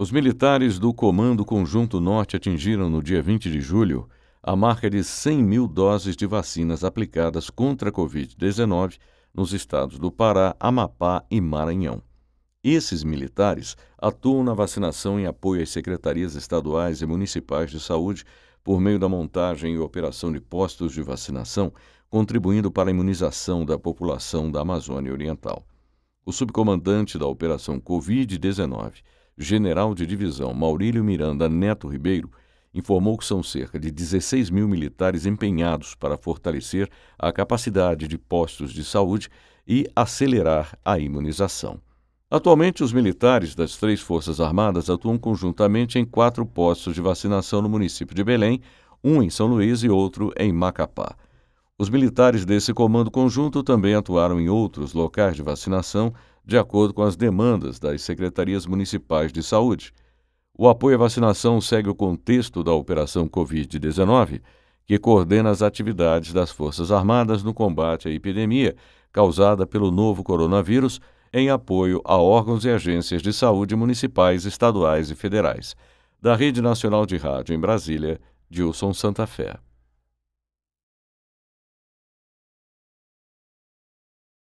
Os militares do Comando Conjunto Norte atingiram no dia 20 de julho a marca de 100 mil doses de vacinas aplicadas contra a Covid-19 nos estados do Pará, Amapá e Maranhão. Esses militares atuam na vacinação em apoio às secretarias estaduais e municipais de saúde por meio da montagem e operação de postos de vacinação, contribuindo para a imunização da população da Amazônia Oriental. O subcomandante da Operação Covid-19, general de divisão Maurílio Miranda Neto Ribeiro, informou que são cerca de 16 mil militares empenhados para fortalecer a capacidade de postos de saúde e acelerar a imunização. Atualmente, os militares das três Forças Armadas atuam conjuntamente em quatro postos de vacinação no município de Belém, um em São Luís e outro em Macapá. Os militares desse comando conjunto também atuaram em outros locais de vacinação de acordo com as demandas das secretarias municipais de saúde. O apoio à vacinação segue o contexto da Operação Covid-19, que coordena as atividades das Forças Armadas no combate à epidemia causada pelo novo coronavírus, em apoio a órgãos e agências de saúde municipais, estaduais e federais. Da Rede Nacional de Rádio em Brasília, Dilson Santa Fé.